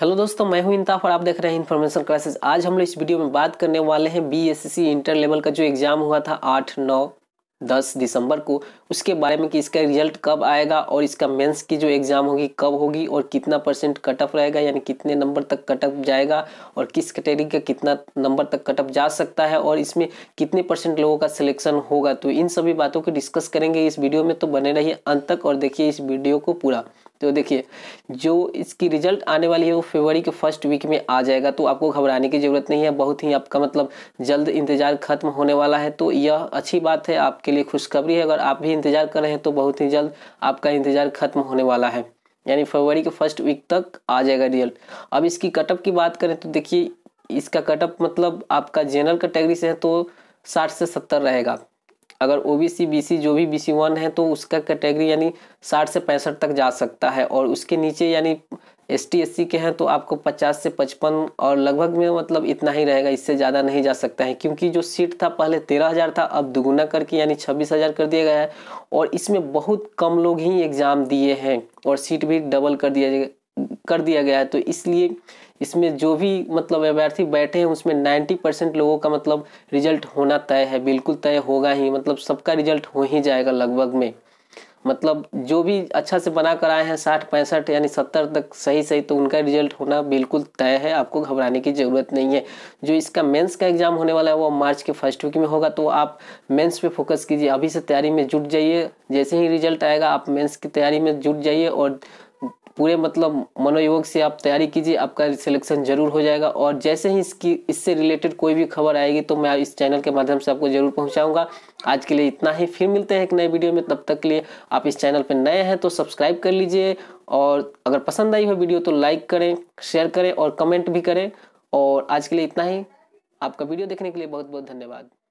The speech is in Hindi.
हेलो दोस्तों मैं हूं इंताफ और आप देख रहे हैं इन्फॉर्मेशन क्लासेस आज हम लोग इस वीडियो में बात करने वाले हैं बीएससी इंटर लेवल का जो एग्ज़ाम हुआ था आठ नौ दस दिसंबर को उसके बारे में कि इसका रिजल्ट कब आएगा और इसका मेंस की जो एग्ज़ाम होगी कब होगी और कितना परसेंट कट ऑफ रहेगा यानी कितने नंबर तक कट ऑफ जाएगा और किस कैटेगरी का कितना नंबर तक कट ऑफ जा सकता है और इसमें कितने परसेंट लोगों का सिलेक्शन होगा तो इन सभी बातों को डिस्कस करेंगे इस वीडियो में तो बने रहिए अंत तक और देखिए इस वीडियो को पूरा तो देखिए जो इसकी रिजल्ट आने वाली है वो फरवरी के फर्स्ट वीक में आ जाएगा तो आपको घबराने की ज़रूरत नहीं है बहुत ही आपका मतलब जल्द इंतज़ार खत्म होने वाला है तो यह अच्छी बात है आपके लिए खुशखबरी है अगर आप भी इंतज़ार कर रहे हैं तो बहुत ही जल्द आपका इंतज़ार खत्म होने वाला है यानी फरवरी के फर्स्ट वीक तक आ जाएगा रिजल्ट अब इसकी कटअप की बात करें तो देखिए इसका कटअप मतलब आपका जनरल कैटेगरी से है तो साठ से सत्तर रहेगा अगर O B C B C जो भी बी सी वन है तो उसका कैटेगरी यानी साठ से पैंसठ तक जा सकता है और उसके नीचे यानी एस टी एस सी के हैं तो आपको पचास से पचपन और लगभग में मतलब इतना ही रहेगा इससे ज़्यादा नहीं जा सकता है क्योंकि जो सीट था पहले तेरह हज़ार था अब दुगुना करके यानी छब्बीस हज़ार कर दिया गया है और इसमें बहुत कम लोग ही एग्ज़ाम दिए हैं और सीट भी डबल कर दिया कर दिया गया है तो इसलिए इसमें जो भी मतलब अभ्यर्थी बैठे हैं उसमें 90 परसेंट लोगों का मतलब रिजल्ट होना तय है बिल्कुल तय होगा ही मतलब सबका रिजल्ट हो ही जाएगा लगभग में मतलब जो भी अच्छा से बना कर आए हैं साठ पैंसठ यानी सत्तर तक सही सही तो उनका रिजल्ट होना बिल्कुल तय है आपको घबराने की ज़रूरत नहीं है जो इसका मेंस का एग्ज़ाम होने वाला है वो मार्च के फर्स्ट वीक में होगा तो आप मेंस पे फोकस कीजिए अभी से तैयारी में जुट जाइए जैसे ही रिजल्ट आएगा आप मेंस की तैयारी में जुट जाइए और पूरे मतलब मनोयोग से आप तैयारी कीजिए आपका सिलेक्शन जरूर हो जाएगा और जैसे ही इसकी इससे रिलेटेड कोई भी खबर आएगी तो मैं इस चैनल के माध्यम से आपको जरूर पहुंचाऊंगा आज के लिए इतना ही फिर मिलते हैं एक नए वीडियो में तब तक के लिए आप इस चैनल पर नए हैं तो सब्सक्राइब कर लीजिए और अगर पसंद आई हो वीडियो तो लाइक करें शेयर करें और कमेंट भी करें और आज के लिए इतना ही आपका वीडियो देखने के लिए बहुत बहुत धन्यवाद